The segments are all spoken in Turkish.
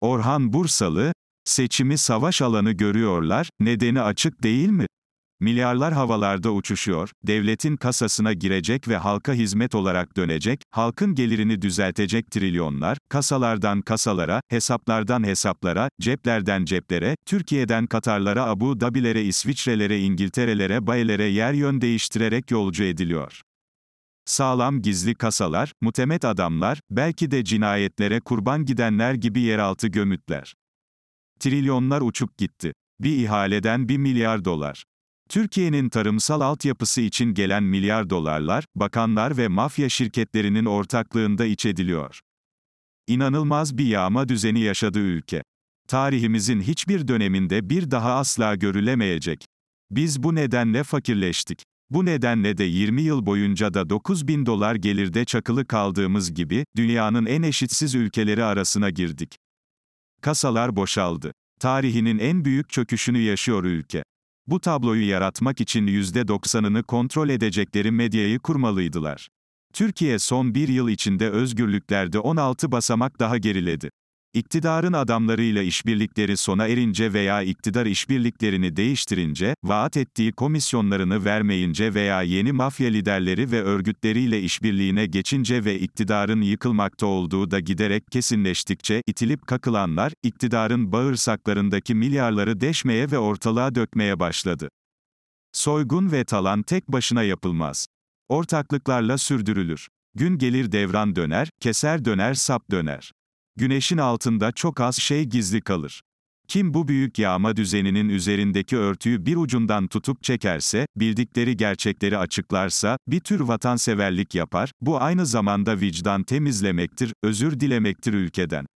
Orhan Bursalı, seçimi savaş alanı görüyorlar, nedeni açık değil mi? Milyarlar havalarda uçuşuyor, devletin kasasına girecek ve halka hizmet olarak dönecek, halkın gelirini düzeltecek trilyonlar, kasalardan kasalara, hesaplardan hesaplara, ceplerden ceplere, Türkiye'den Katarlara, Abu Dabilere, İsviçrelere, İngilterelere, Bayelere yer yön değiştirerek yolcu ediliyor sağlam gizli kasalar, mutemet adamlar, belki de cinayetlere kurban gidenler gibi yeraltı gömütler. Trilyonlar uçup gitti. Bir ihaleden 1 milyar dolar. Türkiye'nin tarımsal altyapısı için gelen milyar dolarlar, bakanlar ve mafya şirketlerinin ortaklığında iç ediliyor. İnanılmaz bir yağma düzeni yaşadı ülke. Tarihimizin hiçbir döneminde bir daha asla görülemeyecek. Biz bu nedenle fakirleştik. Bu nedenle de 20 yıl boyunca da 9 bin dolar gelirde çakılı kaldığımız gibi, dünyanın en eşitsiz ülkeleri arasına girdik. Kasalar boşaldı. Tarihinin en büyük çöküşünü yaşıyor ülke. Bu tabloyu yaratmak için %90'ını kontrol edecekleri medyayı kurmalıydılar. Türkiye son bir yıl içinde özgürlüklerde 16 basamak daha geriledi. İktidarın adamlarıyla işbirlikleri sona erince veya iktidar işbirliklerini değiştirince, vaat ettiği komisyonlarını vermeyince veya yeni mafya liderleri ve örgütleriyle işbirliğine geçince ve iktidarın yıkılmakta olduğu da giderek kesinleştikçe itilip kakılanlar, iktidarın bağırsaklarındaki milyarları deşmeye ve ortalığa dökmeye başladı. Soygun ve talan tek başına yapılmaz. Ortaklıklarla sürdürülür. Gün gelir devran döner, keser döner sap döner. Güneşin altında çok az şey gizli kalır. Kim bu büyük yağma düzeninin üzerindeki örtüyü bir ucundan tutup çekerse, bildikleri gerçekleri açıklarsa, bir tür vatanseverlik yapar, bu aynı zamanda vicdan temizlemektir, özür dilemektir ülkeden.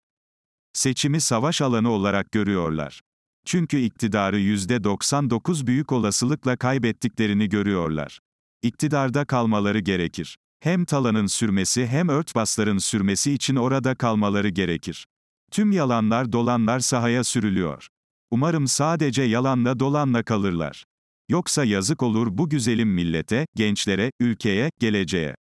Seçimi savaş alanı olarak görüyorlar. Çünkü iktidarı %99 büyük olasılıkla kaybettiklerini görüyorlar. İktidarda kalmaları gerekir. Hem talanın sürmesi hem örtbasların sürmesi için orada kalmaları gerekir. Tüm yalanlar dolanlar sahaya sürülüyor. Umarım sadece yalanla dolanla kalırlar. Yoksa yazık olur bu güzelim millete, gençlere, ülkeye, geleceğe.